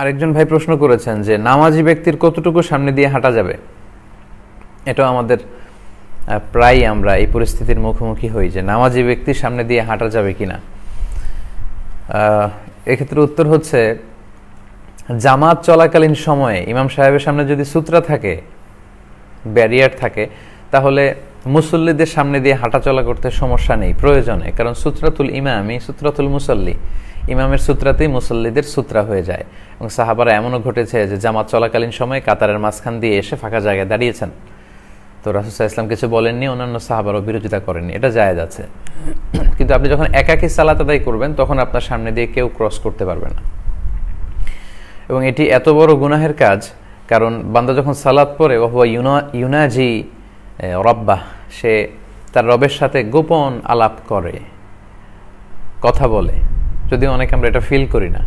আরেকজন ভাই প্রশ্ন করেছেন যে নামাজি ব্যক্তির কতটুকু সামনে দিয়ে হাঁটা যাবে এটা আমাদের প্রায় আমরা এই পরিস্থিতির মুখোমুখি হই যে নামাজি ব্যক্তির সামনে দিয়ে হাঁটা যাবে কি না এক্ষেত্রে উত্তর হচ্ছে জামাত চলাকালীন সময়ে ইমাম সাহেবের সামনে যদি সূত্রা থাকে ব্যারিয়ার থাকে তাহলে মুসল্লিদের সামনে দিয়ে হাঁটাচলা করতে সমস্যা নেই প্রয়োজনে কারণ সূত্রাতুল ইমামি সূত্রাতুল মুসল্লি ইমামের সূত্রাতেই মুসল্লিদের সূত্রা হয়ে যায় এবং সাহাবারা এমনও ঘটেছে যে জামাত চলাকালীন সময়ে কাতারের মাঝখান দিয়ে এসে ফাঁকা জায়গায় দাঁড়িয়েছেন তো রাসুসাহ ইসলাম কিছু বলেননি অন্যান্য সাহাবারও বিরোধিতা করেননি এটা যায় যাচ্ছে কিন্তু আপনি যখন একাকি সালাত আদায় করবেন তখন আপনার সামনে দিয়ে কেউ ক্রস করতে পারবে না এবং এটি এত বড় গুনাহের কাজ কারণ বান্দা যখন সালাত পরে ওহুয়া ইউনা ইউনাজি রব্বা সে তার রবের সাথে গোপন আলাপ করে কথা বলে যদি অনেকে আমরা এটা ফিল করি না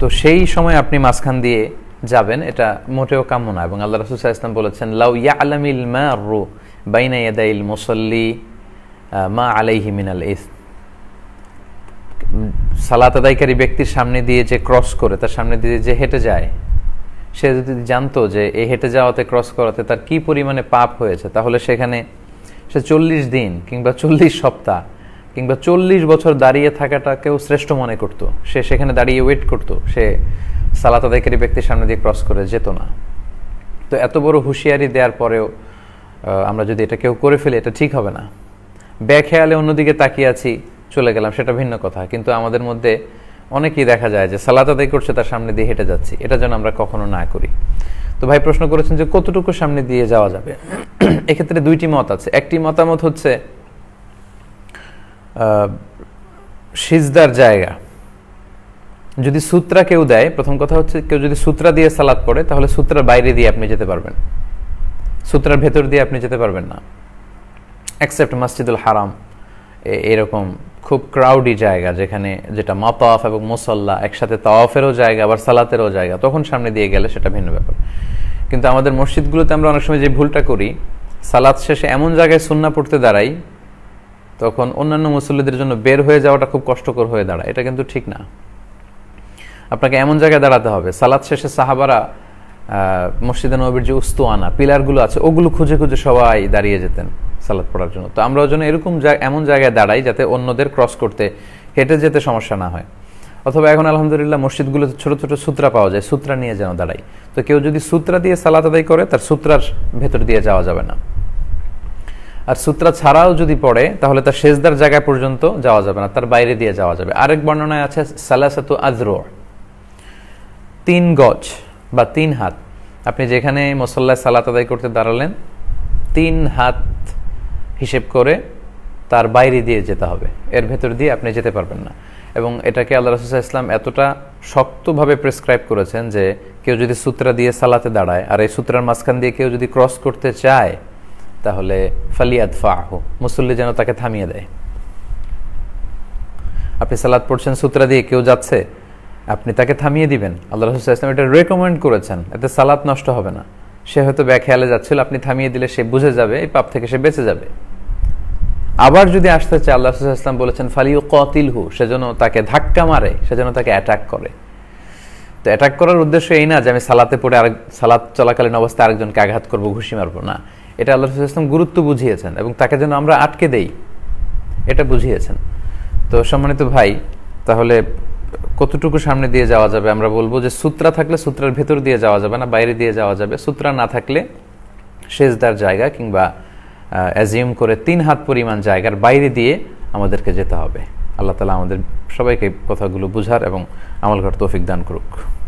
তো সেই সময় আপনি মাঝখান দিয়ে যাবেন এটা মোটেও কাম্য না এবং আল্লাহ রসুল ইসলাম বলেছেন লাউ ইয়া আলামিল মা রু বাইনা ইয়াদাইল মুসল্লি মা আলাইহি মিনাল ইস সালাত আদায়কারী ব্যক্তির সামনে দিয়ে যে ক্রস করে তার সামনে দিয়ে যে হেঁটে যায় সে যদি জানতো যে এই হেঁটে যাওয়াতে ক্রস করাতে তার কি পরিমাণে পাপ হয়েছে তাহলে সেখানে সে চল্লিশ দিন কিংবা চল্লিশ সপ্তাহ কিংবা চল্লিশ বছর দাঁড়িয়ে থাকাটাকেও শ্রেষ্ঠ মনে করত সে সেখানে দাঁড়িয়ে ওয়েট করত সে সালাত আদায়কারী ব্যক্তির সামনে দিয়ে ক্রস করে যেত না তো এত বড় হুঁশিয়ারি দেওয়ার পরেও আমরা যদি এটা কেউ করে ফেলি এটা ঠিক হবে না ব্যাখেয়ালে অন্যদিকে তাকিয়ে আছি চলে গেলাম সেটা ভিন্ন কথা কিন্তু আমাদের মধ্যে অনেকেই দেখা যায় যে সালাত আদায় করছে তার সামনে দিয়ে হেঁটে যাচ্ছি এটা যেন আমরা কখনো না করি তো ভাই প্রশ্ন করেছেন যে কতটুকু সামনে দিয়ে যাওয়া যাবে এক্ষেত্রে দুইটি মত আছে একটি মতামত হচ্ছে সিজদার জায়গা যদি সূত্রা কেউ দেয় প্রথম কথা হচ্ছে কেউ যদি সূত্রা দিয়ে সালাদ পড়ে তাহলে সূত্রার বাইরে দিয়ে আপনি যেতে পারবেন সূত্রার ভেতর দিয়ে আপনি যেতে পারবেন না অ্যাকসেপ্ট মসজিদুল হারাম এরকম খুব ক্রাউডি জায়গা যেখানে যেটা মাতফ এবং মোসল্লা একসাথে তাওয়াফেরও জায়গা আবার সালাতেরও জায়গা তখন সামনে দিয়ে গেলে সেটা ভিন্ন ব্যাপার কিন্তু আমাদের মসজিদগুলোতে আমরা অনেক সময় যে ভুলটা করি সালাদ শেষে এমন জায়গায় সুন্না পড়তে দাঁড়াই তখন অন্যান্য মুসল্লিদের জন্য বের হয়ে যাওয়াটা খুব কষ্টকর হয়ে দাঁড়ায় এটা কিন্তু ঠিক না আপনাকে এমন জায়গায় দাঁড়াতে হবে সালাদ শেষে সাহাবারা মসজিদে নবীর যে উস্তু আনা পিলারগুলো আছে ওগুলো খুঁজে খুঁজে সবাই দাঁড়িয়ে যেতেন সালাদ পড়ার জন্য তো আমরাও যেন এরকম এমন জায়গায় দাঁড়াই যাতে অন্যদের ক্রস করতে হেঁটে যেতে সমস্যা না হয় অথবা এখন আলহামদুলিল্লাহ মসজিদগুলোতে ছোটো ছোটো সূত্রা পাওয়া যায় সূত্রা নিয়ে যেন দাঁড়াই তো কেউ যদি সূত্রা দিয়ে সালাত আদায় করে তার সূত্রার ভেতর দিয়ে যাওয়া যাবে না আর সূত্রা ছাড়াও যদি পড়ে তাহলে তার সেজদার জায়গায় পর্যন্ত যাওয়া যাবে না তার বাইরে দিয়ে যাওয়া যাবে আরেক বর্ণনায় আছে সালাসাতু আজরো তিন গজ বা তিন হাত আপনি যেখানে মোসল্লায় সালাত আদায় করতে দাঁড়ালেন তিন হাত হিসেব করে তার বাইরে দিয়ে যেতে হবে এর ভেতর দিয়ে আপনি যেতে পারবেন না এবং এটাকে আল্লাহ রসুল ইসলাম এতটা শক্তভাবে প্রেসক্রাইব করেছেন যে কেউ যদি সূত্রা দিয়ে সালাতে দাঁড়ায় আর এই সূত্রার মাঝখান দিয়ে কেউ যদি ক্রস করতে চায় তাহলে ফালিয়াদ ফাহ মুসল্লি যেন তাকে থামিয়ে দেয় আপনি সালাদ পড়ছেন সূত্রা দিয়ে কেউ যাচ্ছে আপনি তাকে থামিয়ে দিবেন আল্লাহ রসুল ইসলাম এটা রেকমেন্ড করেছেন এতে সালাদ নষ্ট হবে না সে হয়তো ব্যাখ্যালে যাচ্ছিল আপনি থামিয়ে দিলে সে বুঝে যাবে এই পাপ থেকে সে বেঁচে যাবে আবার যদি আসতে চায় আল্লাহ রসুল ইসলাম বলেছেন ফালিউ কতিল হু সেজন্য তাকে ধাক্কা মারে সেজন্য তাকে অ্যাটাক করে তো অ্যাটাক করার উদ্দেশ্য এই না যে আমি সালাতে পড়ে আরেক সালাদ চলাকালীন অবস্থায় আরেকজনকে আঘাত করবো ঘুষি মারবো না এটা আল্লাহ রসুল ইসলাম গুরুত্ব বুঝিয়েছেন এবং তাকে যেন আমরা আটকে দেই এটা বুঝিয়েছেন তো সম্মানিত ভাই তাহলে কতটুকু সামনে দিয়ে যাওয়া যাবে আমরা বলবো যে সূত্রা থাকলে সূত্রার ভেতর দিয়ে যাওয়া যাবে না বাইরে দিয়ে যাওয়া যাবে সূত্রা না থাকলে সেজদার জায়গা কিংবা অ্যাজিউম করে তিন হাত পরিমাণ জায়গার বাইরে দিয়ে আমাদেরকে যেতে হবে আল্লাহ তালা আমাদের সবাইকে কথাগুলো বুঝার এবং আমল ঘর তৌফিক দান করুক